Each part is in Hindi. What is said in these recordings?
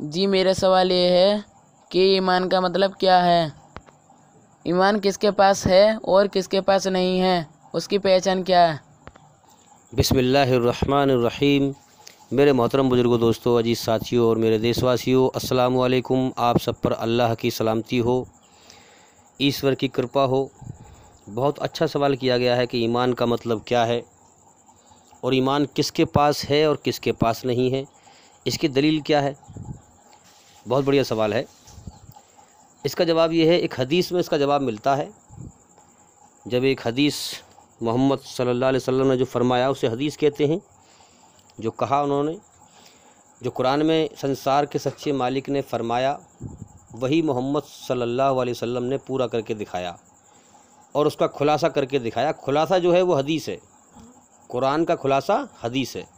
जी मेरा सवाल ये है कि ईमान का मतलब क्या है ईमान किसके पास है और किसके पास नहीं है उसकी पहचान क्या है बिसमीम मेरे मोहतरम बुज़ुर्गों दोस्तों अजीज़ साथियों और मेरे देशवासियों अस्सलाम वालेकुम आप सब पर अल्लाह की सलामती हो ईश्वर की कृपा हो बहुत अच्छा सवाल किया गया है कि ईमान का मतलब क्या है और ईमान किसके पास है और किसके पास नहीं है इसकी दलील क्या है बहुत बढ़िया सवाल है इसका जवाब ये है एक हदीस में इसका जवाब मिलता है जब एक हदीस मोहम्मद सल्लल्लाहु अलैहि वसल्लम ने जो फरमाया उसे हदीस कहते हैं जो कहा उन्होंने जो कुरान में संसार के सच्चे मालिक ने फरमाया वही मोहम्मद सल्लल्लाहु अलैहि वसल्लम ने पूरा करके दिखाया और उसका खुलासा करके दिखाया खुलासा जो है वो हदीस है कुरान का खुलासा हदीस है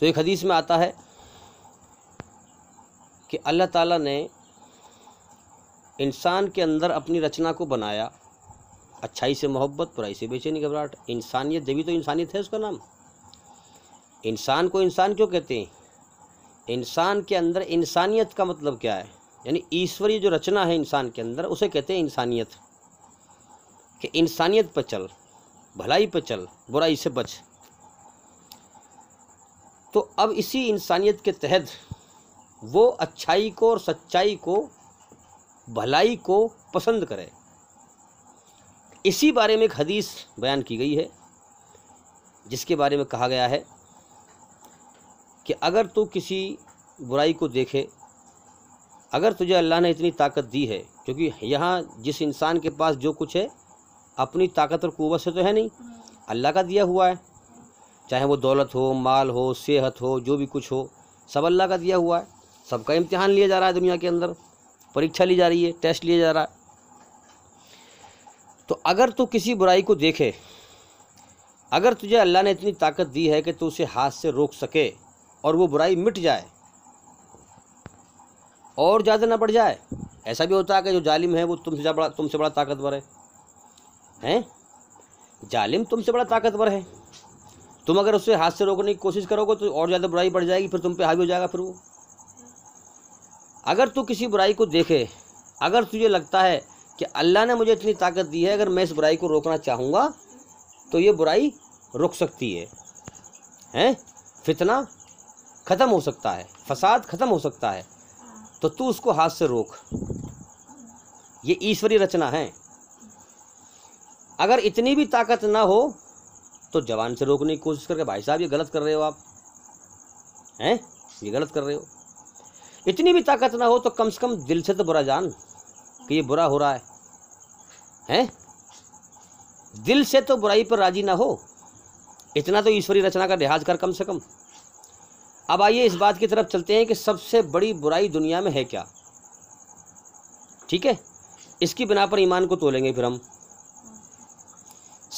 तो एक हदीस में आता है कि अल्लाह ताला ने इंसान के अंदर अपनी रचना को बनाया अच्छाई से मोहब्बत बुराई से बेचैनी घबराहट इंसानियत देवी तो इंसानियत है उसका नाम इंसान को इंसान क्यों कहते हैं इंसान के अंदर इंसानियत का मतलब क्या है यानी ईश्वरीय जो रचना है इंसान के अंदर उसे कहते हैं इंसानियत कि इंसानियत पर चल भलाई पर चल बुराई से बच तो अब इसी इंसानियत के तहत वो अच्छाई को और सच्चाई को भलाई को पसंद करे इसी बारे में एक हदीस बयान की गई है जिसके बारे में कहा गया है कि अगर तू किसी बुराई को देखे अगर तुझे अल्लाह ने इतनी ताकत दी है क्योंकि यहाँ जिस इंसान के पास जो कुछ है अपनी ताकत और कुवत से तो है नहीं अल्लाह का दिया हुआ है चाहे वो दौलत हो माल हो सेहत हो जो भी कुछ हो सब अल्लाह का दिया हुआ है सबका इम्तिहान लिया जा रहा है दुनिया के अंदर परीक्षा ली जा रही है टेस्ट लिया जा रहा है तो अगर तू किसी बुराई को देखे अगर तुझे अल्लाह ने इतनी ताकत दी है कि तू उसे हाथ से रोक सके और वो बुराई मिट जाए और ज़्यादा ना बढ़ जाए ऐसा भी होता है कि जो जालिम है वो तुमसे बड़ा तुमसे बड़ा ताकतवर है हैं जालिम तुमसे बड़ा ताकतवर है तुम अगर उसे हाथ से रोकने की कोशिश करोगे तो और ज़्यादा बुराई बढ़ जाएगी फिर तुम पे हावी हो जाएगा फिर वो अगर तू किसी बुराई को देखे अगर तुझे लगता है कि अल्लाह ने मुझे इतनी ताकत दी है अगर मैं इस बुराई को रोकना चाहूँगा तो ये बुराई रुक सकती है हैं फितना ख़त्म हो सकता है फसाद ख़त्म हो सकता है तो तू उसको हाथ से रोक ये ईश्वरी रचना है अगर इतनी भी ताकत ना हो तो जवान से रोकने की कोशिश करके भाई साहब ये गलत कर रहे हो आप हैं ये गलत कर रहे हो इतनी भी ताकत ना हो तो कम से कम दिल से तो बुरा जान कि ये बुरा हो रहा है हैं दिल से तो बुराई पर राजी ना हो इतना तो ईश्वरी रचना का लिहाज कर कम से कम अब आइए इस बात की तरफ चलते हैं कि सबसे बड़ी बुराई दुनिया में है क्या ठीक है इसकी बिना पर ईमान को तोलेंगे फिर हम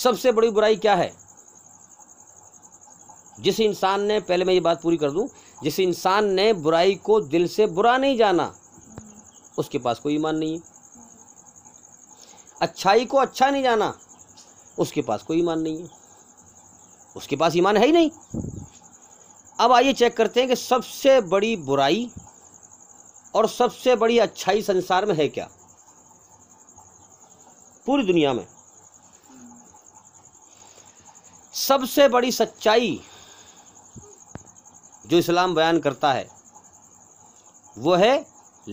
सबसे बड़ी बुराई क्या है जिस इंसान ने पहले मैं ये बात पूरी कर दूं जिस इंसान ने बुराई को दिल से बुरा नहीं जाना उसके पास कोई ईमान नहीं है अच्छाई को अच्छा नहीं जाना उसके पास कोई ईमान नहीं है उसके पास ईमान है ही नहीं अब आइए चेक करते हैं कि सबसे बड़ी बुराई और सबसे बड़ी अच्छाई संसार में है क्या पूरी दुनिया में सबसे बड़ी सच्चाई जो इस्लाम बयान करता है वो है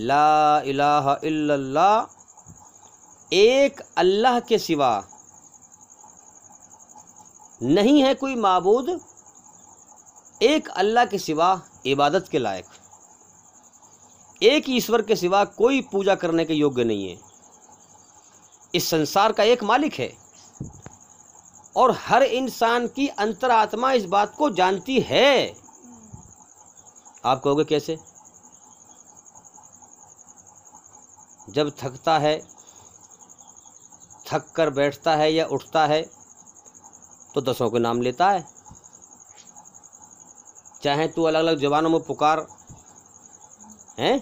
ला इलाह इल्लल्लाह एक अल्लाह के सिवा नहीं है कोई मबूद एक अल्लाह के सिवा इबादत के लायक एक ईश्वर के सिवा कोई पूजा करने के योग्य नहीं है इस संसार का एक मालिक है और हर इंसान की अंतरात्मा इस बात को जानती है आप कहोगे कैसे जब थकता है थक कर बैठता है या उठता है तो दसों के नाम लेता है चाहे तू अलग अलग जबानों में पुकार हैं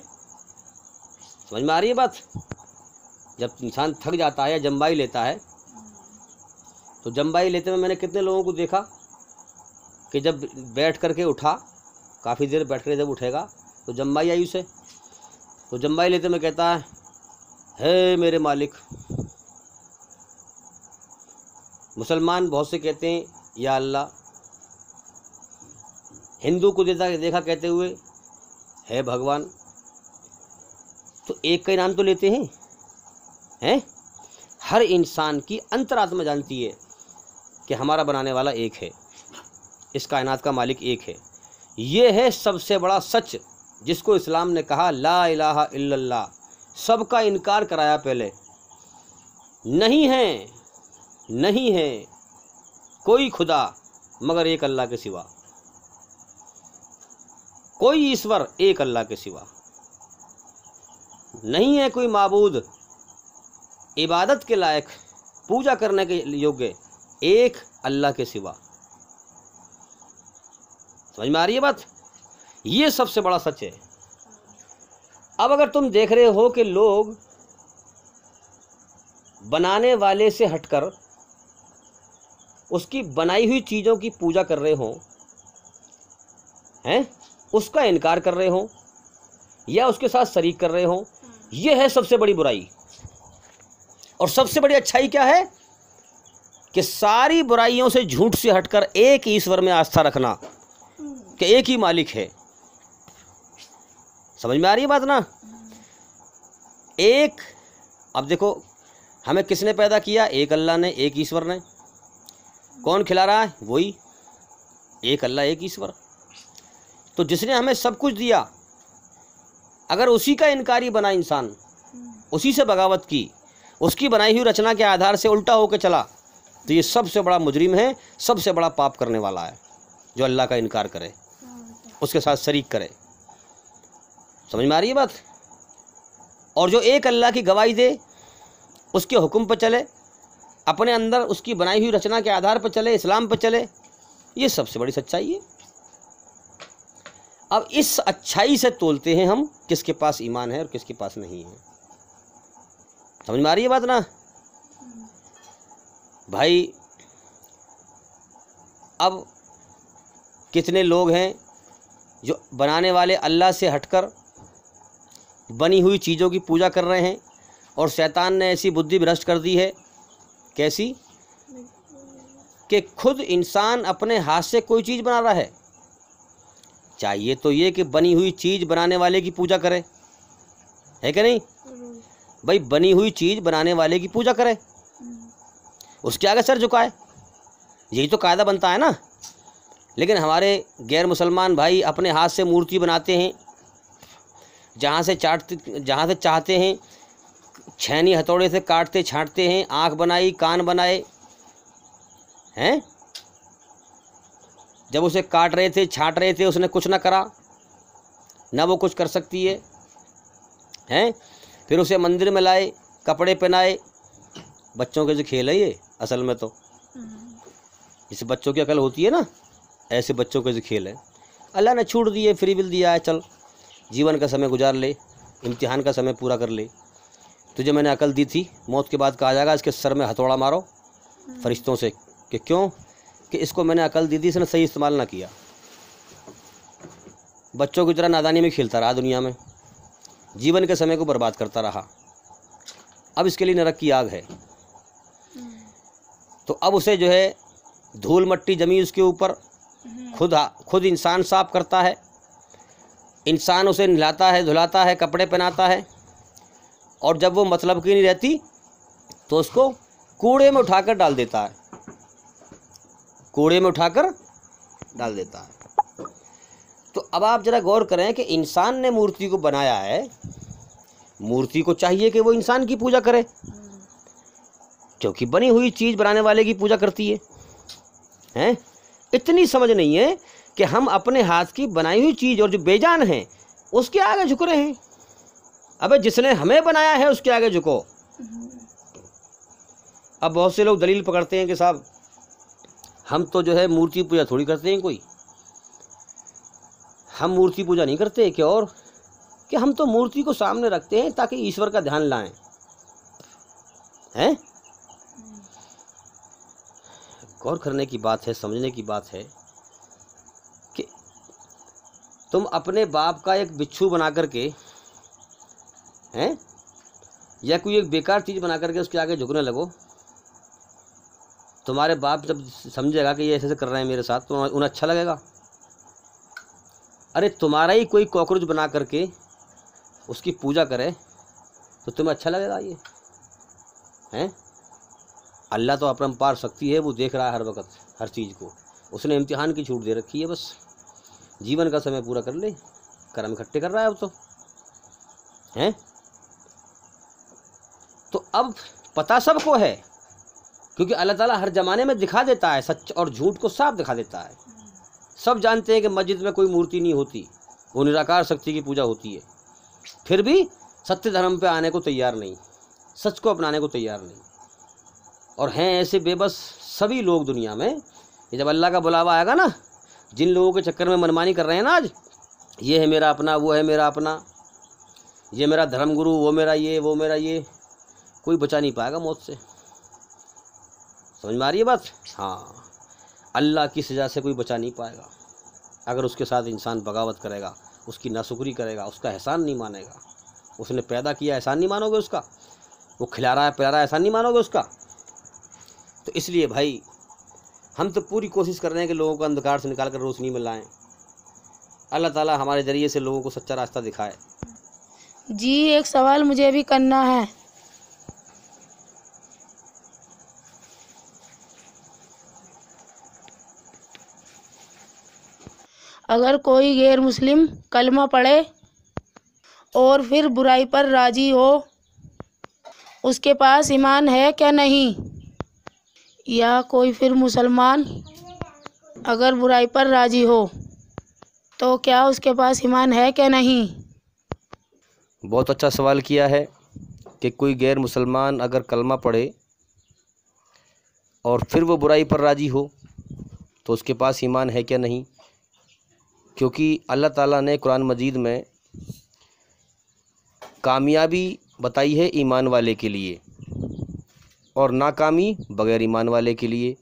समझ में आ रही है बात जब इंसान थक जाता है या जम्बाई लेता है तो जम्बाई लेते में मैंने कितने लोगों को देखा कि जब बैठ करके उठा काफ़ी देर बैठ कर जब उठेगा तो जम्बाई आई उसे तो जम्बाई लेते में कहता है हे मेरे मालिक मुसलमान बहुत से कहते हैं या अल्लाह हिंदू को देता देखा कहते हुए है भगवान तो एक का इनाम नाम तो लेते हैं हैं हर इंसान की अंतरात्मा जानती है कि हमारा बनाने वाला एक है इस कायनात का मालिक एक है ये है सबसे बड़ा सच जिसको इस्लाम ने कहा ला इलाहा इल्लल्लाह सबका इनकार कराया पहले नहीं है नहीं है कोई खुदा मगर एक अल्लाह के सिवा कोई ईश्वर एक अल्लाह के सिवा नहीं है कोई मबूद इबादत के लायक पूजा करने के योग्य एक अल्लाह के सिवा समझ में आ रही है बात ये सबसे बड़ा सच है अब अगर तुम देख रहे हो कि लोग बनाने वाले से हटकर उसकी बनाई हुई चीज़ों की पूजा कर रहे हो हैं उसका इनकार कर रहे हो या उसके साथ शरीक कर रहे हो यह है सबसे बड़ी बुराई और सबसे बड़ी अच्छाई क्या है कि सारी बुराइयों से झूठ से हटकर एक ईश्वर में आस्था रखना कि एक ही मालिक है समझ में आ रही है बात ना एक अब देखो हमें किसने पैदा किया एक अल्लाह ने एक ईश्वर ने कौन खिला रहा है वही एक अल्लाह एक ईश्वर तो जिसने हमें सब कुछ दिया अगर उसी का इनकारी बना इंसान उसी से बगावत की उसकी बनाई हुई रचना के आधार से उल्टा होकर चला तो ये सबसे बड़ा मुजरिम है सबसे बड़ा पाप करने वाला है जो अल्लाह का इनकार करे उसके साथ शरीक करे समझ में आ रही है बात और जो एक अल्लाह की गवाही दे उसके हुक्म पर चले अपने अंदर उसकी बनाई हुई रचना के आधार पर चले इस्लाम पर चले ये सबसे बड़ी सच्चाई है अब इस अच्छाई से तोलते हैं हम किसके पास ईमान है और किसके पास नहीं है समझ में आ रही है बात ना भाई अब कितने लोग हैं जो बनाने वाले अल्लाह से हटकर बनी हुई चीज़ों की पूजा कर रहे हैं और शैतान ने ऐसी बुद्धि भ्रष्ट कर दी है कैसी कि खुद इंसान अपने हाथ से कोई चीज़ बना रहा है चाहिए तो ये कि बनी हुई चीज़ बनाने वाले की पूजा करे है कि नहीं भाई बनी हुई चीज़ बनाने वाले की पूजा करे उसके आगे सर झुकाए यही तो कायदा बनता है ना लेकिन हमारे गैर मुसलमान भाई अपने हाथ से मूर्ति बनाते हैं जहाँ से चाटते जहाँ से चाहते हैं छैनी हथौड़े से काटते छाँटते हैं आँख बनाई कान बनाए हैं जब उसे काट रहे थे छाँट रहे थे उसने कुछ ना करा ना वो कुछ कर सकती है हैं फिर उसे मंदिर में लाए कपड़े पहनाए बच्चों के जो खेल है ये असल में तो हम्म। इस बच्चों की अकल होती है ना ऐसे बच्चों का जो खेल है अल्लाह ने छूट दिए फ्री विल दिया है चल जीवन का समय गुजार ले इम्तिहान का समय पूरा कर ले तुझे मैंने अकल दी थी मौत के बाद कहा जाएगा इसके सर में हथौड़ा मारो हम्म। फरिश्तों से कि क्यों कि इसको मैंने अकल दी थी इसने सही इस्तेमाल ना किया बच्चों की तरह नादानी में खेलता रहा दुनिया में जीवन के समय को बर्बाद करता रहा अब इसके लिए नरक की आग है हम्म। तो अब उसे जो है धूल मट्टी जमी उसके ऊपर खुद खुद इंसान साफ करता है इंसान उसे नहलाता है धुलाता है कपड़े पहनाता है और जब वो मतलब की नहीं रहती तो उसको कूड़े में उठाकर डाल देता है कूड़े में उठाकर डाल देता है तो अब आप ज़रा गौर करें कि इंसान ने मूर्ति को बनाया है मूर्ति को चाहिए कि वो इंसान की पूजा करे क्योंकि बनी हुई चीज़ बनाने वाले की पूजा करती है हैं इतनी समझ नहीं है कि हम अपने हाथ की बनाई हुई चीज़ और जो बेजान है उसके आगे झुक रहे हैं अबे जिसने हमें बनाया है उसके आगे झुको अब बहुत से लोग दलील पकड़ते हैं कि साहब हम तो जो है मूर्ति पूजा थोड़ी करते हैं कोई हम मूर्ति पूजा नहीं करते कि और कि हम तो मूर्ति को सामने रखते हैं ताकि ईश्वर का ध्यान लाएं हैं गौर करने की बात है समझने की बात है कि तुम अपने बाप का एक बिच्छू बना करके हैं या कोई एक बेकार चीज़ बना करके उसके आगे झुकने लगो तुम्हारे बाप जब समझेगा कि ये ऐसे ऐसे कर रहे हैं मेरे साथ तो उन्हें अच्छा लगेगा अरे तुम्हारा ही कोई कॉकरोच बना करके उसकी पूजा करे तो तुम्हें अच्छा लगेगा ये हैं अल्लाह तो अपरम पार शक्ति है वो देख रहा है हर वक्त हर चीज़ को उसने इम्तिहान की छूट दे रखी है बस जीवन का समय पूरा कर ले कर्म इकट्ठे कर रहा है अब तो हैं तो अब पता सबको है क्योंकि अल्लाह ताला हर ज़माने में दिखा देता है सच और झूठ को साफ दिखा देता है सब जानते हैं कि मस्जिद में कोई मूर्ति नहीं होती वो निराकार शक्ति की पूजा होती है फिर भी सत्य धर्म पे आने को तैयार नहीं सच को अपनाने को तैयार नहीं और हैं ऐसे बेबस सभी लोग दुनिया में ये जब अल्लाह का बुलावा आएगा ना जिन लोगों के चक्कर में मनमानी कर रहे हैं ना आज ये है मेरा अपना वो है मेरा अपना ये मेरा धर्मगुरु वो मेरा ये वो मेरा ये कोई बचा नहीं पाएगा मौत से समझ में आ रही है बात हाँ अल्लाह की सज़ा से कोई बचा नहीं पाएगा अगर उसके साथ इंसान बगावत करेगा उसकी नाशुक्री करेगा उसका एहसान नहीं मानेगा उसने पैदा किया एहसान नहीं मानोगे उसका वो खिला रहा है पिला रहा है एहसान नहीं मानोगे उसका तो इसलिए भाई हम तो पूरी कोशिश कर रहे हैं कि लोगों को अंधकार से निकाल कर रोशनी में लाएं अल्लाह ताला हमारे ज़रिए से लोगों को सच्चा रास्ता दिखाए जी एक सवाल मुझे भी करना है अगर कोई गैर मुस्लिम कलमा पढ़े और फिर बुराई पर राजी हो उसके पास ईमान है क्या नहीं या कोई फिर मुसलमान अगर बुराई पर राज़ी हो तो क्या उसके पास ईमान है क्या नहीं बहुत अच्छा सवाल किया है कि कोई गैर मुसलमान अगर कलमा पढ़े और फिर वो बुराई पर राज़ी हो तो उसके पास ईमान है क्या नहीं क्योंकि अल्लाह ताला ने कुरान मजीद में कामयाबी बताई है ईमान वाले के लिए और नाकामी बग़ैर ईमान वाले के लिए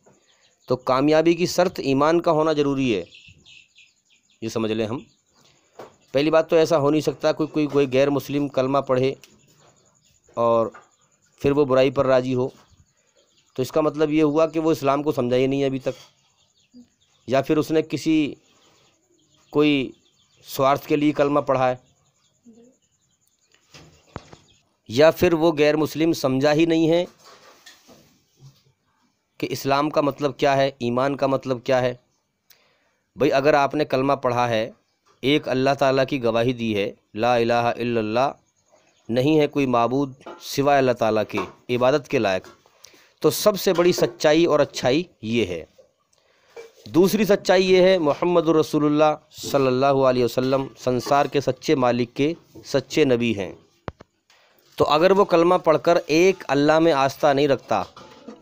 तो कामयाबी की शर्त ईमान का होना ज़रूरी है ये समझ लें हम पहली बात तो ऐसा हो नहीं सकता कोई कोई कोई गैर मुस्लिम कलमा पढ़े और फिर वो बुराई पर राज़ी हो तो इसका मतलब ये हुआ कि वो इस्लाम को समझा ही नहीं अभी तक या फिर उसने किसी कोई स्वार्थ के लिए कलमा पढ़ा है या फिर वो गैर मुस्लिम समझा ही नहीं है कि इस्लाम का मतलब क्या है ईमान का मतलब क्या है भाई अगर आपने कलमा पढ़ा है एक अल्लाह ताला की गवाही दी है ला इलाहा इल्लल्लाह नहीं है कोई मबूद सिवाय अल्लाह ताला के इबादत के लायक तो सबसे बड़ी सच्चाई और अच्छाई ये है दूसरी सच्चाई ये है मोहम्मद रसूलुल्लाह सल्लल्लाहु अलैहि वसल्लम संसार के सच्चे मालिक के सच्चे नबी हैं तो अगर वो कलमा पढ़कर एक अल्लाह में आस्था नहीं रखता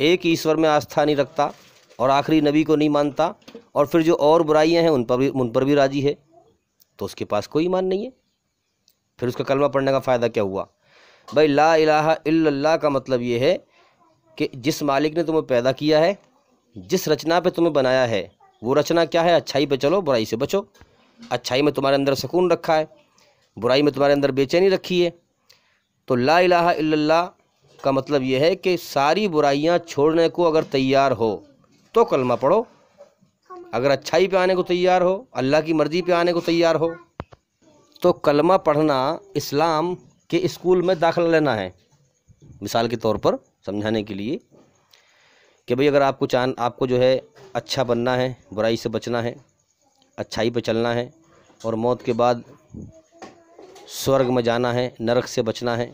एक ईश्वर में आस्था नहीं रखता और आखिरी नबी को नहीं मानता और फिर जो और बुराइयां हैं उन पर भी उन पर भी राजी है तो उसके पास कोई ईमान नहीं है फिर उसका कलमा पढ़ने का फ़ायदा क्या हुआ भाई ला इलाहा इल्लल्लाह का मतलब ये है कि जिस मालिक ने तुम्हें पैदा किया है जिस रचना पे तुम्हें बनाया है वो रचना क्या है अच्छाई पे चलो बुराई से बचो अच्छाई में तुम्हारे अंदर सुकून रखा है बुराई में तुम्हारे अंदर बेचैनी रखी है तो ला इलाहा इल्लल्लाह का मतलब यह है कि सारी बुराइयां छोड़ने को अगर तैयार हो तो कलमा पढ़ो अगर अच्छाई पे आने को तैयार हो अल्लाह की मर्ज़ी पे आने को तैयार हो तो कलमा पढ़ना इस्लाम के स्कूल में दाखिला लेना है मिसाल के तौर पर समझाने के लिए कि भाई अगर आपको चान आपको जो है अच्छा बनना है बुराई से बचना है अच्छाई पे चलना है और मौत के बाद स्वर्ग में जाना है नरक से बचना है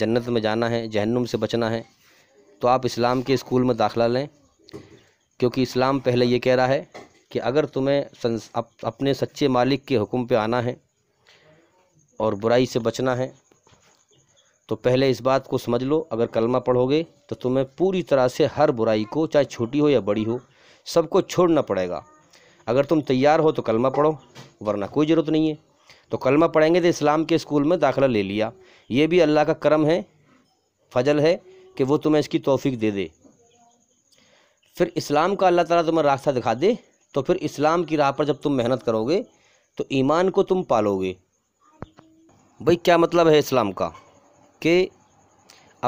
जन्नत में जाना है जहन्नुम से बचना है तो आप इस्लाम के स्कूल में दाखिला लें क्योंकि इस्लाम पहले ये कह रहा है कि अगर तुम्हें अप, अपने सच्चे मालिक के हुक्म पे आना है और बुराई से बचना है तो पहले इस बात को समझ लो अगर कलमा पढ़ोगे तो तुम्हें पूरी तरह से हर बुराई को चाहे छोटी हो या बड़ी हो सबको छोड़ना पड़ेगा अगर तुम तैयार हो तो कलमा पढ़ो वरना कोई ज़रूरत नहीं है तो कलमा पढ़ेंगे तो इस्लाम के स्कूल में दाखिला ले लिया ये भी अल्लाह का करम है फजल है कि वो तुम्हें इसकी तोफ़ी दे दे फिर इस्लाम का अल्लाह ताला तुम्हें रास्ता दिखा दे तो फिर इस्लाम की राह पर जब तुम मेहनत करोगे तो ईमान को तुम पालोगे भाई क्या मतलब है इस्लाम का कि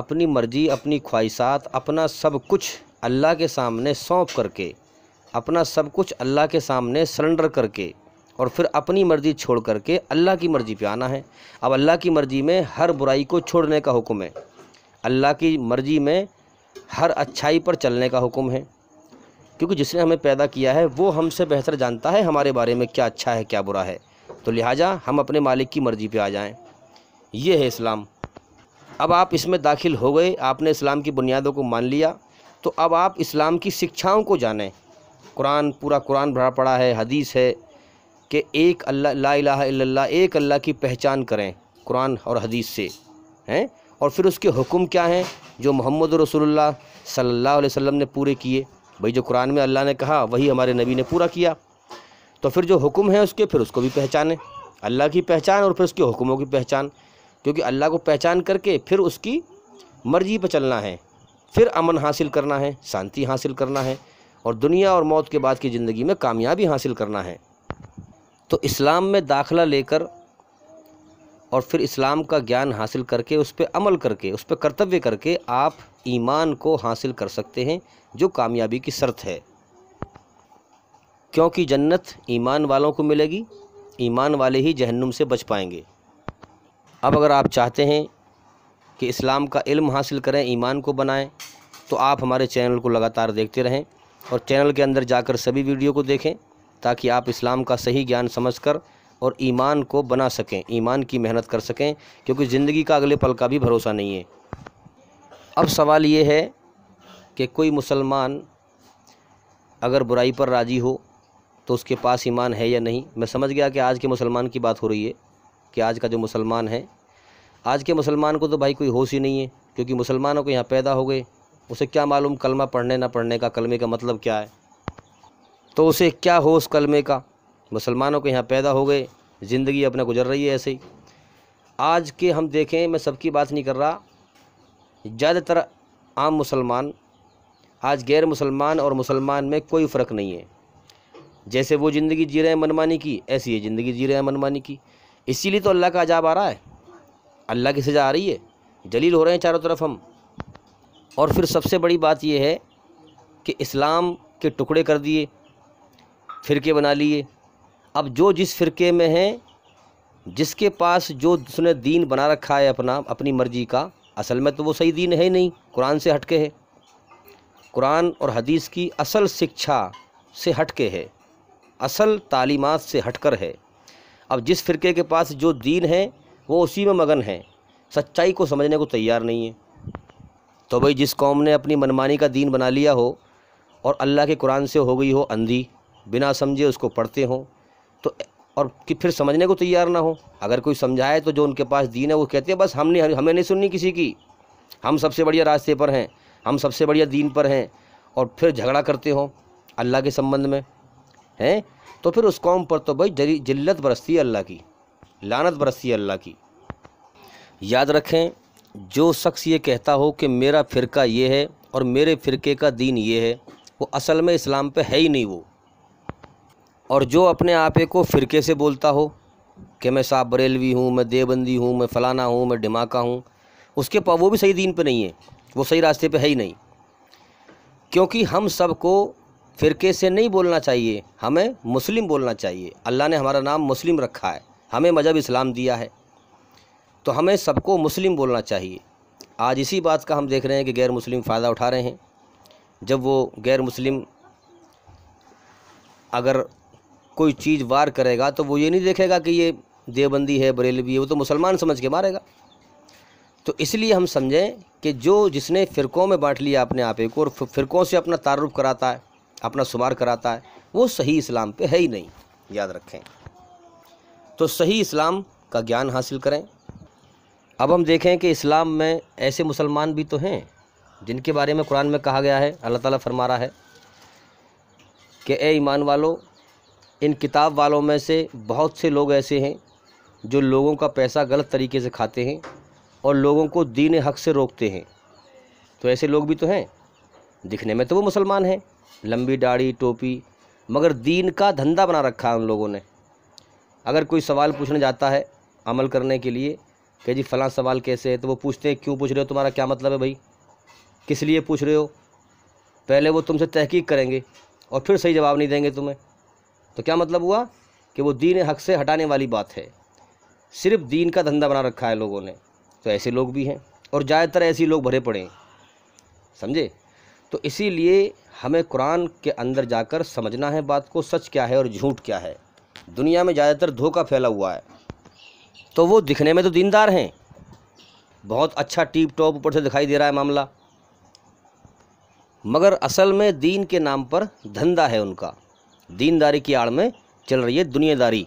अपनी मर्ज़ी अपनी ख्वाहिशात अपना सब कुछ अल्लाह के सामने सौंप करके अपना सब कुछ अल्लाह के सामने सरेंडर करके और फिर अपनी मर्ज़ी छोड़ करके अल्लाह की मर्ज़ी पे आना है अब अल्लाह की मर्ज़ी में हर बुराई को छोड़ने का हुक्म है अल्लाह की मर्ज़ी में हर अच्छाई पर चलने का हुक्म है क्योंकि जिसने हमें पैदा किया है वो हमसे बेहतर जानता है हमारे बारे में क्या अच्छा है क्या बुरा है तो लिहाजा हम अपने मालिक की मर्ज़ी पर आ जाएँ ये है इस्लाम अब आप इसमें दाखिल हो गए आपने इस्लाम की बुनियादों को मान लिया तो अब आप इस्लाम की शिक्षाओं को जानें कुरान पूरा कुरान भरा पड़ा है हदीस है कि एक अल्लाह ला इलाहा एक अल्लाह की पहचान करें कुरान और हदीस से हैं और फिर उसके हुक्म क्या हैं जो मोहम्मद रसोल्ला सल्ला वसम ने पूरे किए भाई जो कुरान में अल्लाह ने कहा वही हमारे नबी ने पूरा किया तो फिर जो हुक्म है उसके फिर उसको भी पहचानें अल्लाह की पहचान और फिर उसके हुक्मों की पहचान क्योंकि अल्लाह को पहचान करके फिर उसकी मर्जी पर चलना है फिर अमन हासिल करना है शांति हासिल करना है और दुनिया और मौत के बाद की ज़िंदगी में कामयाबी हासिल करना है तो इस्लाम में दाखला लेकर और फिर इस्लाम का ज्ञान हासिल करके उस पर अमल करके उस पर कर्तव्य करके आप ईमान को हासिल कर सकते हैं जो कामयाबी की शर्त है क्योंकि जन्नत ईमान वालों को मिलेगी ईमान वाले ही जहन्नुम से बच पाएंगे अब अगर आप चाहते हैं कि इस्लाम का इल्म हासिल करें ईमान को बनाएं तो आप हमारे चैनल को लगातार देखते रहें और चैनल के अंदर जाकर सभी वीडियो को देखें ताकि आप इस्लाम का सही ज्ञान समझकर और ईमान को बना सकें ईमान की मेहनत कर सकें क्योंकि ज़िंदगी का अगले पल का भी भरोसा नहीं है अब सवाल ये है कि कोई मुसलमान अगर बुराई पर राज़ी हो तो उसके पास ईमान है या नहीं मैं समझ गया कि आज के मुसलमान की बात हो रही है कि आज का जो मुसलमान है आज के मुसलमान को तो भाई कोई होश ही नहीं है क्योंकि मुसलमानों को यहाँ पैदा हो गए उसे क्या मालूम कलमा पढ़ने ना पढ़ने का कलमे का मतलब क्या है तो उसे क्या हो उस कलमे का मुसलमानों के यहाँ पैदा हो गए ज़िंदगी अपना गुजर रही है ऐसे ही आज के हम देखें मैं सबकी बात नहीं कर रहा ज़्यादातर आम मुसलमान आज गैर मुसलमान और मुसलमान में कोई फ़र्क नहीं है जैसे वो ज़िंदगी जी रहे हैं मनमानी की ऐसी ये ज़िंदगी जी रहे हैं मनमानी की इसीलिए तो अल्लाह का अजाब आ रहा है अल्लाह की सज़ा आ रही है जलील हो रहे हैं चारों तरफ हम और फिर सबसे बड़ी बात यह है कि इस्लाम के टुकड़े कर दिए फ़िरके बना लिए अब जो जिस फ़िरके में हैं जिसके पास जो उसने दीन बना रखा है अपना अपनी मर्ज़ी का असल में तो वो सही दीन है ही नहीं कुरान से हटके है कुरान और हदीस की असल शिक्षा से हट के है असल तालीमत से हटकर है अब जिस फ़िरके के पास जो दीन है वो उसी में मगन है सच्चाई को समझने को तैयार नहीं है तो भाई जिस कौम ने अपनी मनमानी का दीन बना लिया हो और अल्लाह के कुरान से हो गई हो अंधी बिना समझे उसको पढ़ते हों तो और कि फिर समझने को तैयार ना हो अगर कोई समझाए तो जो उनके पास दीन है वो कहते हैं बस हमने हमें नहीं सुननी किसी की हम सबसे बढ़िया रास्ते पर हैं हम सबसे बढ़िया दीन पर हैं और फिर झगड़ा करते हो अल्लाह के संबंध में हैं तो फिर उस कौम पर तो भाई जिल्लत बरसती है अल्लाह की लानत बरसती है अल्लाह की याद रखें जो शख्स ये कहता हो कि मेरा फ़िरका ये है और मेरे फ़िरके का दीन ये है वो असल में इस्लाम पे है ही नहीं वो और जो अपने आपे को फ़िरके से बोलता हो कि मैं साहब बरेलवी हूँ मैं देवबंदी हूँ मैं फ़लाना हूँ मैं डिमाका हूँ उसके पास वो भी सही दीन पे नहीं है वो सही रास्ते पे है ही नहीं क्योंकि हम सबको फ़िरके से नहीं बोलना चाहिए हमें मुस्लिम बोलना चाहिए अल्लाह ने हमारा नाम मुस्लिम रखा है हमें मज़हब इस्लाम दिया है तो हमें सबको मुस्लिम बोलना चाहिए आज इसी बात का हम देख रहे हैं कि गैर मुस्लिम फ़ायदा उठा रहे हैं जब वो गैर मुस्लिम अगर कोई चीज़ वार करेगा तो वो ये नहीं देखेगा कि ये देवबंदी है बरेलवी है वो तो मुसलमान समझ के मारेगा तो इसलिए हम समझें कि जो जिसने फ़िरक़ों में बांट लिया अपने आपे को और फ़िरक़ों से अपना तारुफ कराता है अपना शुमार कराता है वो सही इस्लाम पे है ही नहीं याद रखें तो सही इस्लाम का ज्ञान हासिल करें अब हम देखें कि इस्लाम में ऐसे मुसलमान भी तो हैं जिनके बारे में कुरान में कहा गया है अल्लाह ताला फरमा रहा है कि ए ईमान वालों इन किताब वालों में से बहुत से लोग ऐसे हैं जो लोगों का पैसा गलत तरीके से खाते हैं और लोगों को दीन हक से रोकते हैं तो ऐसे लोग भी तो हैं दिखने में तो वो मुसलमान हैं लंबी दाढ़ी टोपी मगर दीन का धंधा बना रखा है उन लोगों ने अगर कोई सवाल पूछने जाता है अमल करने के लिए कि जी फ़लाँ सवाल कैसे है तो वो पूछते हैं क्यों पूछ रहे हो तुम्हारा क्या मतलब है भाई किस लिए पूछ रहे हो पहले वो तुमसे तहकीक करेंगे और फिर सही जवाब नहीं देंगे तुम्हें तो क्या मतलब हुआ कि वो दीन हक से हटाने वाली बात है सिर्फ दीन का धंधा बना रखा है लोगों ने तो ऐसे लोग भी हैं और ज़्यादातर ऐसे लोग भरे पड़े समझे तो इसीलिए हमें कुरान के अंदर जाकर समझना है बात को सच क्या है और झूठ क्या है दुनिया में ज़्यादातर धोखा फैला हुआ है तो वो दिखने में तो दीनदार हैं बहुत अच्छा टीप टॉप ऊपर से दिखाई दे रहा है मामला मगर असल में दीन के नाम पर धंधा है उनका दीनदारी की आड़ में चल रही है दुनियादारी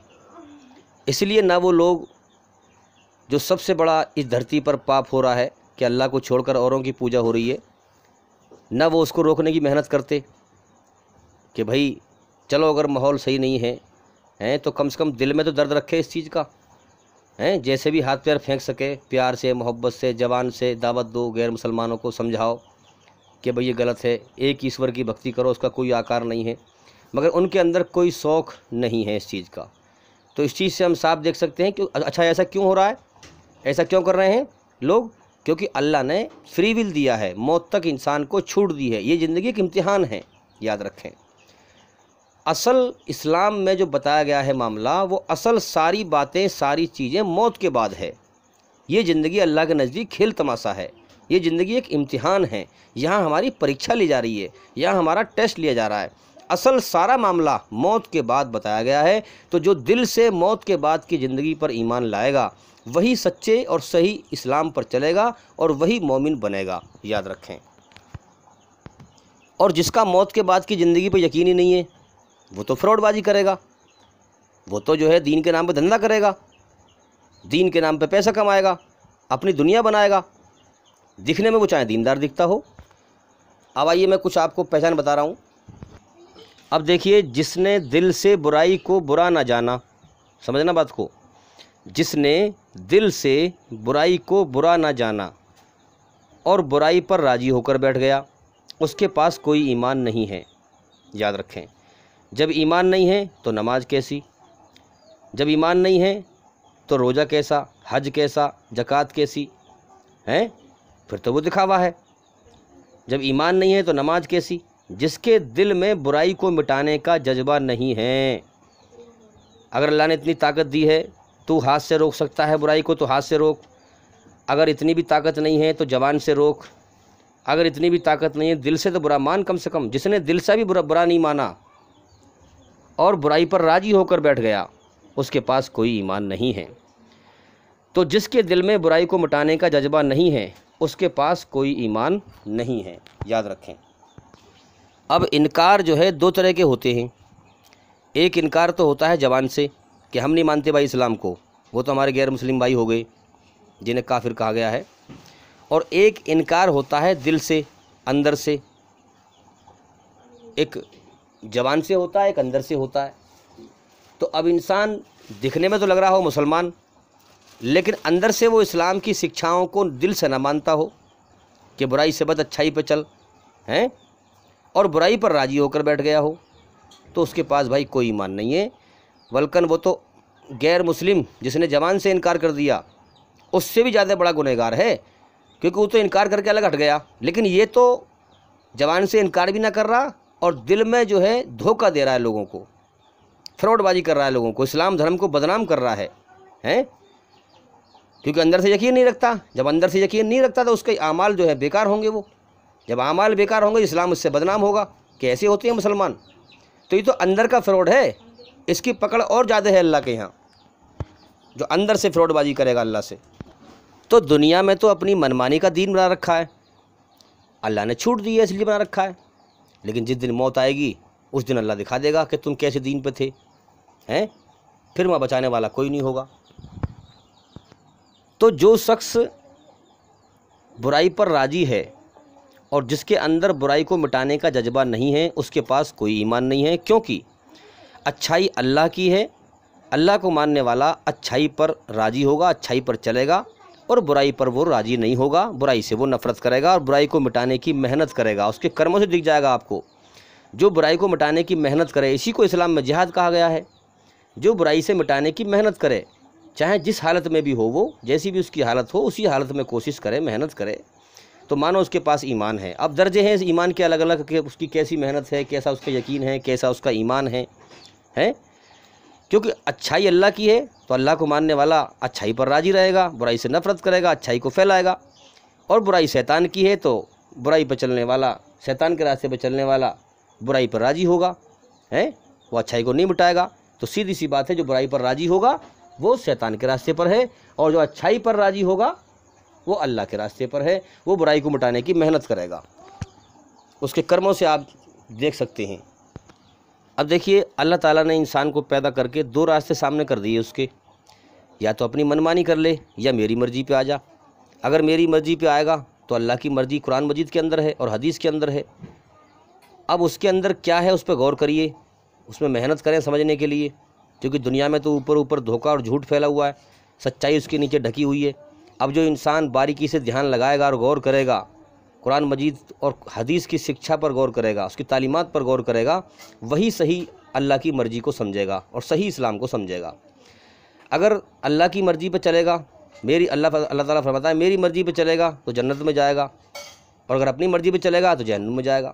इसलिए ना वो लोग जो सबसे बड़ा इस धरती पर पाप हो रहा है कि अल्लाह को छोड़कर औरों की पूजा हो रही है ना वो उसको रोकने की मेहनत करते कि भाई चलो अगर माहौल सही नहीं है हैं तो कम से कम दिल में तो दर्द रखे इस चीज़ का हैं जैसे भी हाथ पैर फेंक सके प्यार से मोहब्बत से जवान से दावत दो गैर मुसलमानों को समझाओ कि भाई ये गलत है एक ईश्वर की भक्ति करो उसका कोई आकार नहीं है मगर उनके अंदर कोई शौक़ नहीं है इस चीज़ का तो इस चीज़ से हम साफ देख सकते हैं कि अच्छा ऐसा क्यों हो रहा है ऐसा क्यों कर रहे हैं लोग क्योंकि अल्लाह ने फ्री विल दिया है मौत तक इंसान को छूट दी है ये ज़िंदगी एक इम्तिहान है याद रखें असल इस्लाम में जो बताया गया है मामला वो असल सारी बातें सारी चीज़ें मौत के बाद है ये ज़िंदगी अल्लाह के नज़दीक खेल तमाशा है ये ज़िंदगी एक इम्तिहान है यहाँ हमारी परीक्षा ली जा रही है यहाँ हमारा टेस्ट लिया जा रहा है असल सारा मामला मौत के बाद बताया गया है तो जो दिल से मौत के बाद की ज़िंदगी पर ईमान लाएगा वही सच्चे और सही इस्लाम पर चलेगा और वही मोमिन बनेगा याद रखें और जिसका मौत के बाद की ज़िंदगी पर यकीन ही नहीं है वो तो फ्रॉडबाजी करेगा वो तो जो है दीन के नाम पर धंधा करेगा दीन के नाम पर पैसा कमाएगा अपनी दुनिया बनाएगा दिखने में वो चाहे दीनदार दिखता हो अब आइए मैं कुछ आपको पहचान बता रहा हूँ अब देखिए जिसने दिल से बुराई को बुरा ना जाना समझना बात को जिसने दिल से बुराई को बुरा ना जाना और बुराई पर राज़ी होकर बैठ गया उसके पास कोई ईमान नहीं है याद रखें जब ईमान नहीं है तो नमाज कैसी जब ईमान नहीं है तो रोज़ा कैसा हज कैसा जक़ात कैसी हैं फिर तो वो दिखावा है जब ईमान नहीं है तो नमाज कैसी जिसके दिल में बुराई को मिटाने का जज्बा नहीं है अगर अल्लाह ने इतनी ताकत दी है तो हाथ से रोक सकता है बुराई को तो हाथ से रोक अगर इतनी भी ताकत नहीं है तो जवान से रोक अगर इतनी भी ताकत नहीं है दिल से तो बुरा मान कम से कम जिसने दिल से भी बुरा बुरा नहीं माना और बुराई पर राजी होकर बैठ गया उसके पास कोई ईमान नहीं है तो जिसके दिल में बुराई को मिटाने का जज्बा नहीं है उसके पास कोई ईमान नहीं है याद रखें अब इनकार जो है दो तरह के होते हैं एक इनकार तो होता है जबान से कि हम नहीं मानते भाई इस्लाम को वो तो हमारे गैर मुस्लिम भाई हो गए जिन्हें काफिर कहा गया है और एक इनकार होता है दिल से अंदर से एक जवान से होता है एक अंदर से होता है तो अब इंसान दिखने में तो लग रहा हो मुसलमान लेकिन अंदर से वो इस्लाम की शिक्षाओं को दिल से ना मानता हो कि बुराई से बद अच्छाई पे चल हैं और बुराई पर राजी होकर बैठ गया हो तो उसके पास भाई कोई ईमान नहीं है वल्कन वो तो गैर मुस्लिम जिसने जवान से इनकार कर दिया उससे भी ज़्यादा बड़ा गुनहगार है क्योंकि वो तो इनकार करके अलग हट गया लेकिन ये तो जवान से इनकार भी ना कर रहा और दिल में जो है धोखा दे रहा है लोगों को फ्रॉडबाजी कर रहा है लोगों को इस्लाम धर्म को बदनाम कर रहा है हैं क्योंकि अंदर से यकीन नहीं रखता जब अंदर से यकीन नहीं रखता तो उसके अमाल जो है बेकार होंगे वो जब आमाल बेकार होंगे इस्लाम उससे बदनाम होगा कैसे होते हैं मुसलमान तो ये तो अंदर का फ्रॉड है इसकी पकड़ और ज़्यादा है अल्लाह के यहाँ जो अंदर से फ्रॉडबाजी करेगा अल्लाह से तो दुनिया में तो अपनी मनमानी का दीन बना रखा है अल्लाह ने छूट दी है इसलिए बना रखा है लेकिन जिस दिन मौत आएगी उस दिन अल्लाह दिखा देगा कि तुम कैसे दीन पे थे हैं फिर वहाँ बचाने वाला कोई नहीं होगा तो जो शख्स बुराई पर राजी है और जिसके अंदर बुराई को मिटाने का जज्बा नहीं है उसके पास कोई ईमान नहीं है क्योंकि अच्छाई अल्लाह की है अल्लाह को मानने वाला अच्छाई पर राज़ी होगा अच्छाई पर चलेगा और बुराई पर वो राज़ी नहीं होगा बुराई से वो नफ़रत करेगा और बुराई को मिटाने की मेहनत करेगा उसके कर्मों से दिख जाएगा आपको जो बुराई को मिटाने की मेहनत करे इसी को इस्लाम में जिहाद कहा गया है जो बुराई से मिटाने की मेहनत करे चाहे जिस हालत में भी हो वो जैसी भी उसकी हालत हो उसी हालत में कोशिश करे मेहनत करे तो मानो उसके पास ईमान है अब दर्जे हैं इस ईमान के अलग अलग के उसकी कैसी मेहनत है कैसा उसका यकीन है कैसा उसका ईमान है हैं क्योंकि अच्छाई अल्लाह की है तो अल्लाह को मानने वाला अच्छाई पर राज़ी रहेगा बुराई से नफरत करेगा अच्छाई को फैलाएगा और बुराई शैतान की है तो बुराई पर चलने वाला शैतान के रास्ते पर चलने वाला बुराई पर राज़ी होगा है वो अच्छाई को नहीं मिटाएगा तो सीधी सी बात है जो बुराई पर राज़ी होगा वो शैतान के रास्ते पर है और जो अच्छाई पर राज़ी होगा वो अल्लाह के रास्ते पर है वो बुराई को मिटाने की मेहनत करेगा उसके कर्मों से आप देख सकते हैं अब देखिए अल्लाह ताला ने इंसान को पैदा करके दो रास्ते सामने कर दिए उसके या तो अपनी मनमानी कर ले या मेरी मर्ज़ी पे आ जा अगर मेरी मर्ज़ी पे आएगा तो अल्लाह की मर्ज़ी कुरान मजीद के अंदर है और हदीस के अंदर है अब उसके अंदर क्या है उस पर गौर करिए उसमें मेहनत करें समझने के लिए क्योंकि दुनिया में तो ऊपर ऊपर धोखा और झूठ फैला हुआ है सच्चाई उसके नीचे ढकी हुई है अब जो इंसान बारीकी से ध्यान लगाएगा और गौर करेगा कुरान मजीद और हदीस की शिक्षा पर गौर करेगा उसकी तालीमत पर गौर करेगा वही सही अल्लाह की मर्ज़ी को समझेगा और सही इस्लाम को समझेगा अगर अल्लाह की मर्ज़ी पर चलेगा मेरी अल्लाह अल्लाह ताला फरमाता है मेरी मर्ज़ी पर चलेगा तो जन्नत में जाएगा और अगर अपनी मर्ज़ी पर चलेगा तो जहन्नुम में जाएगा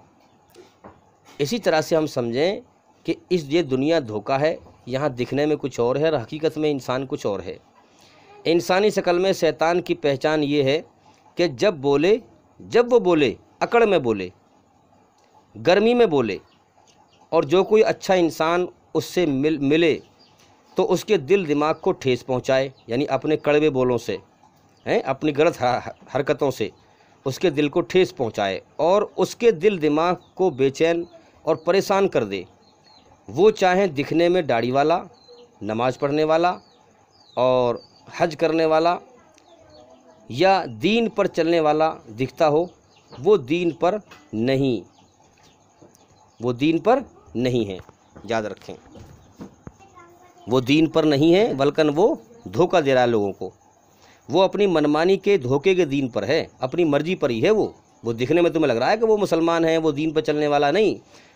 इसी तरह से हम समझें कि इस ये दुनिया धोखा है यहाँ दिखने में कुछ और है और हकीकत में इंसान कुछ और है इंसानी शक्ल में शैतान की पहचान ये है कि जब बोले जब वो बोले अकड़ में बोले गर्मी में बोले और जो कोई अच्छा इंसान उससे मिल मिले तो उसके दिल दिमाग को ठेस पहुंचाए यानी अपने कड़वे बोलों से हैं अपनी गलत हरकतों से उसके दिल को ठेस पहुंचाए और उसके दिल दिमाग को बेचैन और परेशान कर दे वो चाहे दिखने में दाढ़ी वाला नमाज़ पढ़ने वाला और हज करने वाला या दीन पर चलने वाला दिखता हो वो दीन पर नहीं वो दीन पर नहीं है याद रखें वो दीन पर नहीं है बल्कन वो धोखा दे रहा है लोगों को वो अपनी मनमानी के धोखे के दीन पर है अपनी मर्जी पर ही है वो वो दिखने में तुम्हें लग रहा है कि वो मुसलमान है वो दीन पर चलने वाला नहीं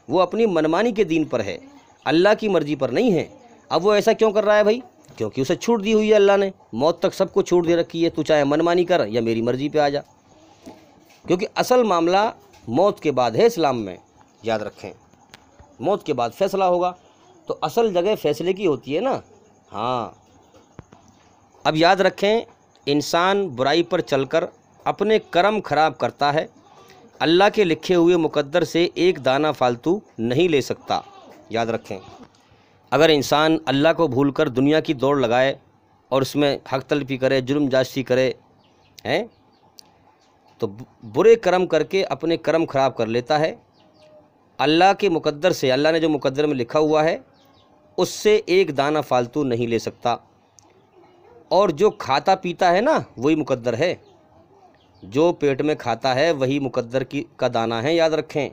वो अपनी मनमानी के दीन पर है अल्लाह की मर्ज़ी पर नहीं है अब वो ऐसा क्यों कर रहा है भाई क्योंकि उसे छूट दी हुई है अल्लाह ने मौत तक सबको छूट दे रखी है तू चाहे मनमानी कर या मेरी मर्ज़ी पे आ जा क्योंकि असल मामला मौत के बाद है इस्लाम में याद रखें मौत के बाद फैसला होगा तो असल जगह फैसले की होती है ना हाँ अब याद रखें इंसान बुराई पर चलकर अपने कर्म खराब करता है अल्लाह के लिखे हुए मुकद्दर से एक दाना फालतू नहीं ले सकता याद रखें अगर इंसान अल्लाह को भूल कर दुनिया की दौड़ लगाए और उसमें हक तलफी करे जुर्म जाशी करे हैं तो बुरे कर्म करके अपने कर्म ख़राब कर लेता है अल्लाह के मुकद्दर से अल्लाह ने जो मुकद्दर में लिखा हुआ है उससे एक दाना फालतू नहीं ले सकता और जो खाता पीता है ना वही मुकद्दर है जो पेट में खाता है वही मुकद्दर की का दाना है याद रखें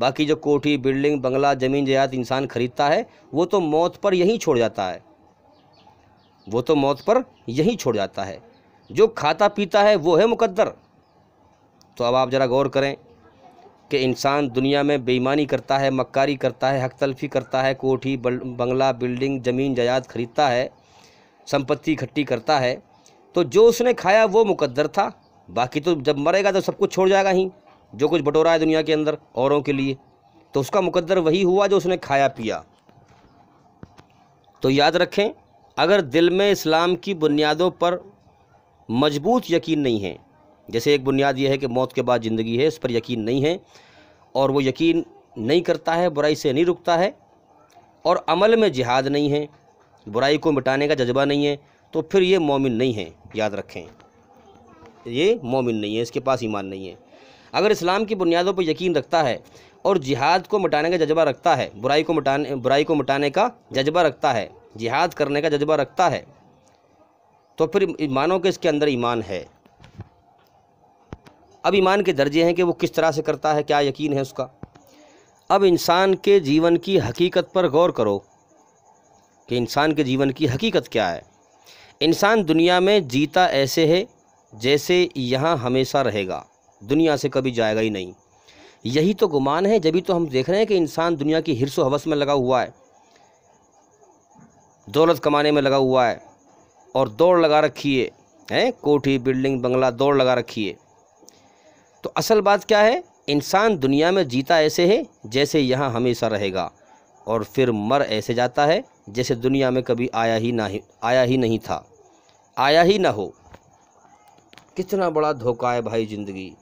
बाकी जो कोठी बिल्डिंग बंगला ज़मीन जयात इंसान खरीदता है वो तो मौत पर यहीं छोड़ जाता है वो तो मौत पर यहीं छोड़ जाता है जो खाता पीता है वो है मुकद्दर तो अब आप ज़रा गौर करें कि इंसान दुनिया में बेईमानी करता है मक्कारी करता है हक तलफी करता है कोठी बंगला बिल्डिंग ज़मीन जयात खरीदता है संपत्ति इकट्ठी करता है तो जो उसने खाया वो मुकद्दर था बाकी तो जब मरेगा तो सब कुछ छोड़ जाएगा ही जो कुछ बटोरा है दुनिया के अंदर औरों के लिए तो उसका मुकद्दर वही हुआ जो उसने खाया पिया तो याद रखें अगर दिल में इस्लाम की बुनियादों पर मजबूत यकीन नहीं है जैसे एक बुनियाद यह है कि मौत के बाद ज़िंदगी है इस पर यकीन नहीं है और वो यकीन नहीं करता है बुराई से नहीं रुकता है और अमल में जिहाद नहीं है बुराई को मिटाने का जज्बा नहीं है तो फिर ये मोमिन नहीं है याद रखें ये मोमिन नहीं है इसके पास ईमान नहीं है अगर इस्लाम की बुनियादों पर यकीन रखता है और जिहाद को मिटाने का जज्बा रखता है बुराई को मिटाने बुराई को मिटाने का जज्बा रखता है जिहाद करने का जज्बा रखता है तो फिर मानो कि इसके अंदर ईमान है अब ईमान के दर्जे हैं कि वो किस तरह से करता है क्या यकीन है उसका अब इंसान के जीवन की हकीकत पर गौर करो कि इंसान के जीवन की हकीकत क्या है इंसान दुनिया में जीता ऐसे है जैसे यहाँ हमेशा रहेगा दुनिया से कभी जाएगा ही नहीं यही तो गुमान है जब तो हम देख रहे हैं कि इंसान दुनिया की हिरसो हवस में लगा हुआ है दौलत कमाने में लगा हुआ है और दौड़ लगा रखी है हैं कोठी बिल्डिंग बंगला दौड़ लगा रखी है तो असल बात क्या है इंसान दुनिया में जीता ऐसे है जैसे यहाँ हमेशा रहेगा और फिर मर ऐसे जाता है जैसे दुनिया में कभी आया ही ना ही आया ही नहीं था आया ही ना हो कितना बड़ा धोखा है भाई ज़िंदगी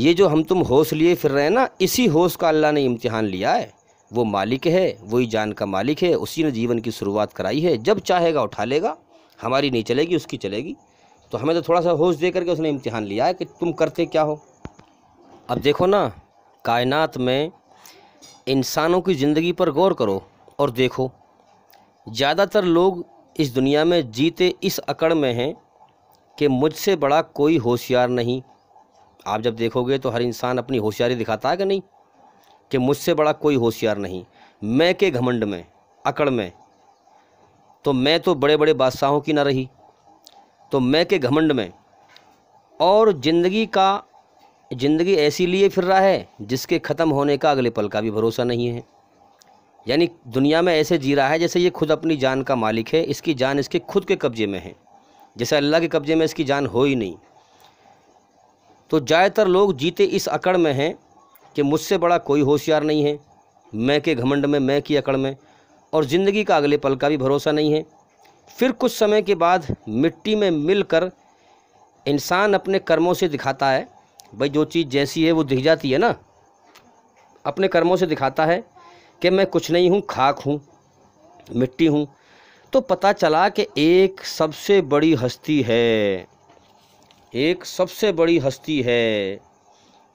ये जो हम तुम होश लिए फिर रहे हैं ना इसी होश का अल्लाह ने इम्तिहान लिया है वो मालिक है वही जान का मालिक है उसी ने जीवन की शुरुआत कराई है जब चाहेगा उठा लेगा हमारी नहीं चलेगी उसकी चलेगी तो हमें तो थोड़ा सा होश दे करके उसने इम्तिहान लिया है कि तुम करते क्या हो अब देखो ना कायनात में इंसानों की ज़िंदगी पर गौर करो और देखो ज़्यादातर लोग इस दुनिया में जीते इस अकड़ में हैं कि मुझसे बड़ा कोई होशियार नहीं आप जब देखोगे तो हर इंसान अपनी होशियारी दिखाता है कि नहीं कि मुझसे बड़ा कोई होशियार नहीं मैं के घमंड में अकड़ में तो मैं तो बड़े बड़े बादशाहों की ना रही तो मैं के घमंड में और ज़िंदगी का ज़िंदगी ऐसी लिए फिर रहा है जिसके ख़त्म होने का अगले पल का भी भरोसा नहीं है यानी दुनिया में ऐसे जी रहा है जैसे ये खुद अपनी जान का मालिक है इसकी जान इसके खुद के कब्ज़े में है जैसे अल्लाह के कब्ज़े में इसकी जान हो ही नहीं तो ज़्यादातर लोग जीते इस अकड़ में हैं कि मुझसे बड़ा कोई होशियार नहीं है मैं के घमंड में मैं की अकड़ में और ज़िंदगी का अगले पल का भी भरोसा नहीं है फिर कुछ समय के बाद मिट्टी में मिलकर इंसान अपने कर्मों से दिखाता है भाई जो चीज़ जैसी है वो दिख जाती है ना अपने कर्मों से दिखाता है कि मैं कुछ नहीं हूँ खाक हूँ मिट्टी हूँ तो पता चला कि एक सबसे बड़ी हस्ती है एक सबसे बड़ी हस्ती है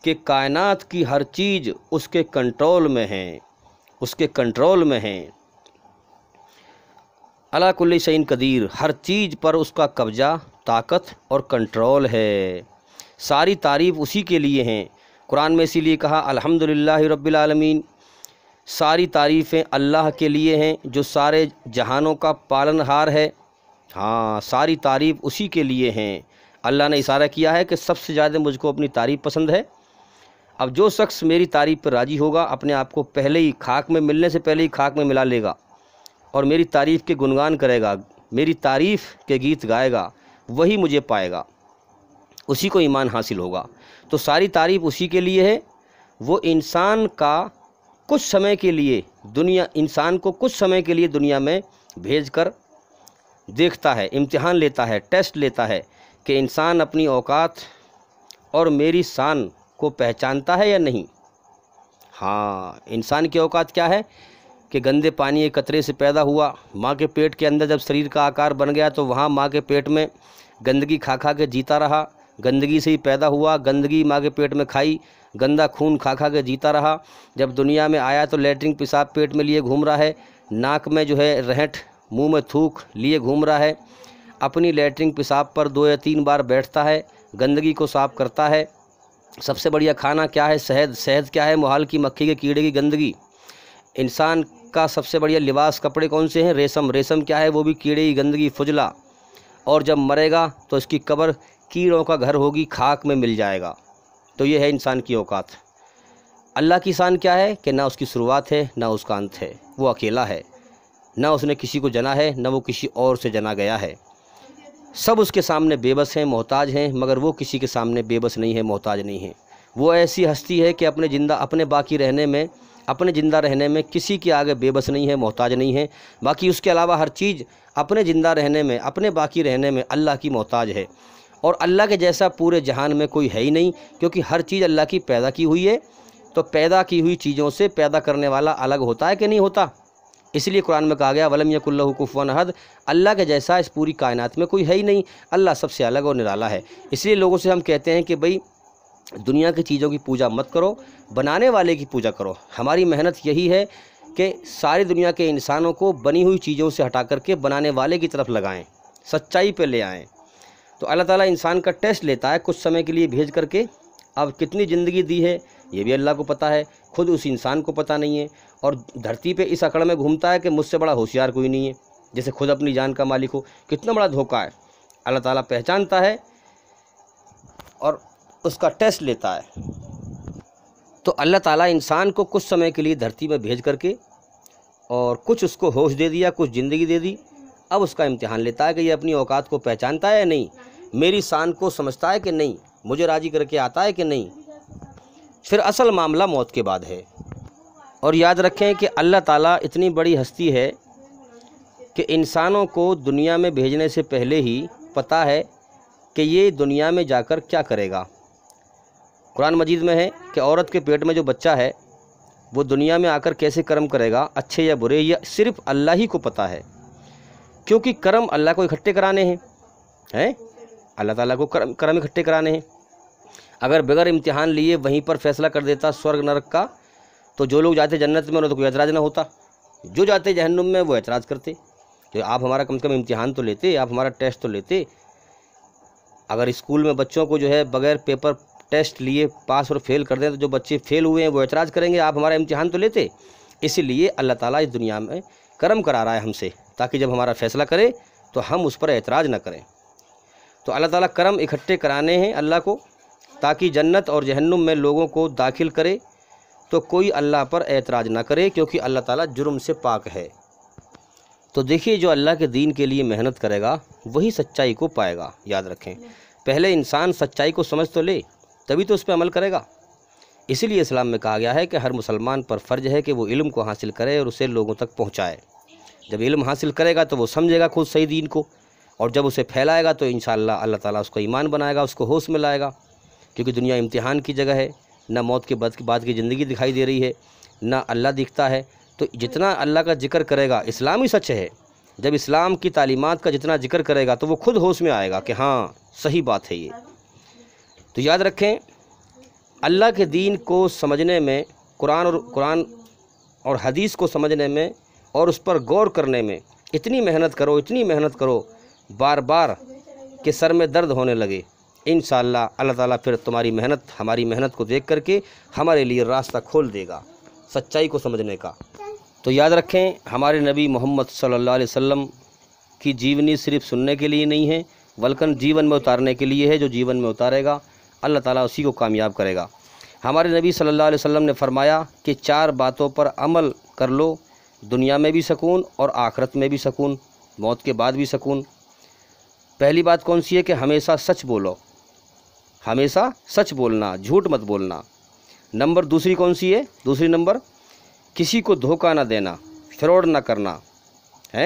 कि कायनात की हर चीज़ उसके कंट्रोल में है उसके कंट्रोल में है अलाकुल्ल सैन कदीर हर चीज़ पर उसका कब्ज़ा ताकत और कंट्रोल है सारी तारीफ़ उसी के लिए हैं कुरान में इसीलिए कहा अल्हम्दुलिल्लाह रबालमीन सारी तारीफ़ें अल्लाह के लिए हैं जो सारे जहानों का पालनहार है हाँ सारी तारीफ़ उसी के लिए हैं अल्लाह ने इशारा किया है कि सबसे ज़्यादा मुझको अपनी तारीफ़ पसंद है अब जो शख्स मेरी तारीफ़ पर राज़ी होगा अपने आप को पहले ही खाक में मिलने से पहले ही खाक में मिला लेगा और मेरी तारीफ़ के गुणगान करेगा मेरी तारीफ़ के गीत गाएगा वही मुझे पाएगा उसी को ईमान हासिल होगा तो सारी तारीफ़ उसी के लिए है वो इंसान का कुछ समय के लिए दुनिया इंसान को कुछ समय के लिए दुनिया में भेज कर देखता है इम्तिहान लेता है टेस्ट लेता है कि इंसान अपनी औकात और मेरी शान को पहचानता है या नहीं हाँ इंसान की औकात क्या है कि गंदे पानी के कतरे से पैदा हुआ माँ के पेट के अंदर जब शरीर का आकार बन गया तो वहाँ माँ के पेट में गंदगी खा खा के जीता रहा गंदगी से ही पैदा हुआ गंदगी माँ के पेट में खाई गंदा खून खा खा के जीता रहा जब दुनिया में आया तो लेटरिन पेशाब पेट में लिए घूम रहा है नाक में जो है रहट मुंह में थूक लिए घूम रहा है अपनी लेटरिन पेशाब पर दो या तीन बार बैठता है गंदगी को साफ करता है सबसे बढ़िया खाना क्या है शहद शहद क्या है मोहाल की मक्खी के कीड़े की गंदगी इंसान का सबसे बढ़िया लिबास कपड़े कौन से हैं रेशम रेशम क्या है वो भी कीड़े की गंदगी फुजला और जब मरेगा तो इसकी कब्र कीड़ों का घर होगी खाक में मिल जाएगा तो ये है इंसान की औकात अल्लाह की शान क्या है कि ना उसकी शुरुआत है ना उसका अंत है वो अकेला है ना उसने किसी को जना है ना वो किसी और से जना गया है सब उसके सामने बेबस हैं मोहताज हैं मगर वो किसी के सामने बेबस नहीं है मोहताज नहीं है वो ऐसी हस्ती है कि अपने जिंदा अपने बाकी रहने में अपने ज़िंदा रहने में किसी के आगे बेबस नहीं है मोहताज नहीं है बाकी उसके अलावा हर चीज़ अपने ज़िंदा रहने में अपने बाकी रहने में अल्लाह की मोहताज है और अल्लाह के जैसा पूरे जहान में कोई है ही नहीं क्योंकि हर चीज़ अल्लाह की पैदा की हुई है तो पैदा की हुई चीज़ों से पैदा करने वाला अलग होता है कि नहीं होता इसलिए कुरान में कहा गया वलम यकुल्लू हद अल्लाह के जैसा इस पूरी कायनात में कोई है ही नहीं अल्लाह सबसे अलग और निराला है इसलिए लोगों से हम कहते हैं कि भाई दुनिया की चीज़ों की पूजा मत करो बनाने वाले की पूजा करो हमारी मेहनत यही है कि सारी दुनिया के इंसानों को बनी हुई चीज़ों से हटा करके बनाने वाले की तरफ लगाएं सच्चाई पे ले आएं तो अल्लाह ताला इंसान का टेस्ट लेता है कुछ समय के लिए भेज करके अब कितनी ज़िंदगी दी है ये भी अल्लाह को पता है खुद उस इंसान को पता नहीं है और धरती पे इस अकड़ में घूमता है कि मुझसे बड़ा होशियार कोई नहीं है जैसे खुद अपनी जान का मालिक हो कितना बड़ा धोखा है अल्लाह ताला पहचानता है और उसका टेस्ट लेता है तो अल्लाह ताला इंसान को कुछ समय के लिए धरती में भेज करके और कुछ उसको होश दे दिया कुछ ज़िंदगी दे दी अब उसका इम्तहान लेता है कि ये अपनी औकात को पहचानता है या नहीं मेरी शान को समझता है कि नहीं मुझे राज़ी करके आता है कि नहीं फिर असल मामला मौत के बाद है और याद रखें कि अल्लाह ताला इतनी बड़ी हस्ती है कि इंसानों को दुनिया में भेजने से पहले ही पता है कि ये दुनिया में जाकर क्या करेगा कुरान मजीद में है कि औरत के पेट में जो बच्चा है वो दुनिया में आकर कैसे कर्म करेगा अच्छे या बुरे या सिर्फ अल्लाह ही को पता है क्योंकि कर्म अल्लाह को इकट्ठे कराने हैं हैं अल्लाह ताला को कर्म कर्म इकट्ठे कराने हैं अगर बगैर इम्तिहान लिए वहीं पर फैसला कर देता स्वर्ग नरक का तो जो लोग जाते जन्नत में उन्हें तो कोई ऐतराज़ ना होता जो जाते जहन्नुम में वो एतराज़ करते कि आप हमारा कम से कम इम्तिहान तो लेते आप हमारा टेस्ट तो लेते अगर स्कूल में बच्चों को जो है बगैर पेपर टेस्ट लिए पास और फेल कर दें तो जो बच्चे फेल हुए हैं वो ऐतराज़ करेंगे आप हमारा इम्तिहान तो लेते इसीलिए अल्लाह ताला इस दुनिया में करम करा रहा है हमसे ताकि जब हमारा फ़ैसला करे तो हम उस पर एतराज़ ना करें तो अल्लाह ताला करम इकट्ठे कराने हैं अल्लाह को ताकि जन्नत और जहन्नुम में लोगों को दाखिल करे तो कोई अल्लाह पर एतराज़ ना करे क्योंकि अल्लाह ताला जुर्म से पाक है तो देखिए जो अल्लाह के दीन के लिए मेहनत करेगा वही सच्चाई को पाएगा याद रखें पहले इंसान सच्चाई को समझ तो ले तभी तो उस पर अमल करेगा इसीलिए इस्लाम में कहा गया है कि हर मुसलमान पर फ़र्ज है कि वो इल्म को हासिल करे और उसे लोगों तक पहुँचाए जब इल्म हासिल करेगा तो वो समझेगा खुद सही दीन को और जब उसे फैलाएगा तो इन अल्लाह ताला उसको ईमान बनाएगा उसको होश में लाएगा क्योंकि दुनिया इम्तिहान की जगह है ना मौत के बाद की बाद की ज़िंदगी दिखाई दे रही है ना अल्लाह दिखता है तो जितना अल्लाह का जिक्र करेगा इस्लाम ही सच है जब इस्लाम की तालीमत का जितना जिक्र करेगा तो वो खुद होश में आएगा कि हाँ सही बात है ये तो याद रखें अल्लाह के दीन को समझने में कुरान और कुरान और हदीस को समझने में और उस पर गौर करने में इतनी मेहनत करो इतनी मेहनत करो बार बार के सर में दर्द होने लगे इन अल्लाह ताला फिर तुम्हारी मेहनत हमारी मेहनत को देख करके हमारे लिए रास्ता खोल देगा सच्चाई को समझने का तो याद रखें हमारे नबी मोहम्मद सल्लल्लाहु अलैहि वसल्लम की जीवनी सिर्फ सुनने के लिए नहीं है बल्कि जीवन में उतारने के लिए है जो जीवन में उतारेगा अल्लाह ताला उसी को कामयाब करेगा हमारे नबी सल्लल्लाहु अलैहि वसल्लम ने फरमाया कि चार बातों पर अमल कर लो दुनिया में भी सकून और आखरत में भी सकून मौत के बाद भी सकून पहली बात कौन सी है कि हमेशा सच बोलो हमेशा सच बोलना झूठ मत बोलना नंबर दूसरी कौन सी है दूसरी नंबर किसी को धोखा ना देना फ्रॉड ना करना है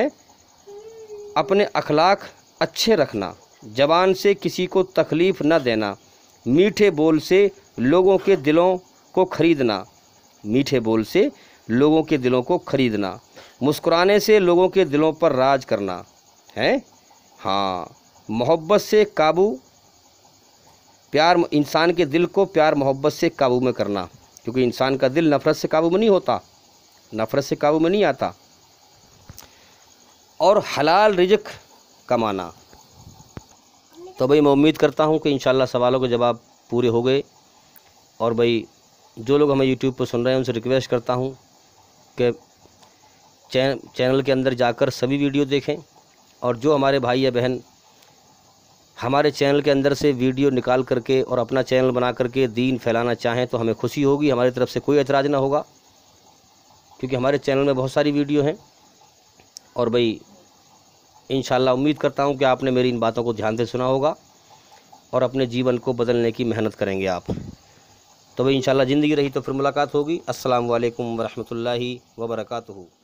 अपने अखलाक अच्छे रखना जबान से किसी को तकलीफ़ ना देना मीठे बोल से लोगों के दिलों को ख़रीदना मीठे बोल से लोगों के दिलों को ख़रीदना मुस्कुराने से लोगों के दिलों पर राज करना है हाँ मोहब्बत से काबू प्यार इंसान के दिल को प्यार मोहब्बत से काबू में करना क्योंकि इंसान का दिल नफ़रत से काबू में नहीं होता नफ़रत से काबू में नहीं आता और हलाल रिजक कमाना तो भाई मैं उम्मीद करता हूँ कि इन सवालों के जवाब पूरे हो गए और भाई जो लोग हमें यूट्यूब पर सुन रहे हैं उनसे रिक्वेस्ट करता हूँ कि चैनल के अंदर जाकर सभी वीडियो देखें और जो हमारे भाई या बहन हमारे चैनल के अंदर से वीडियो निकाल करके और अपना चैनल बना करके दीन फैलाना चाहें तो हमें खुशी होगी हमारी तरफ़ से कोई ऐतराज ना होगा क्योंकि हमारे चैनल में बहुत सारी वीडियो हैं और भाई इन उम्मीद करता हूँ कि आपने मेरी इन बातों को ध्यान से सुना होगा और अपने जीवन को बदलने की मेहनत करेंगे आप तो भाई इन ज़िंदगी रही तो फिर मुलाकात होगी असलकम वरहमल वर्का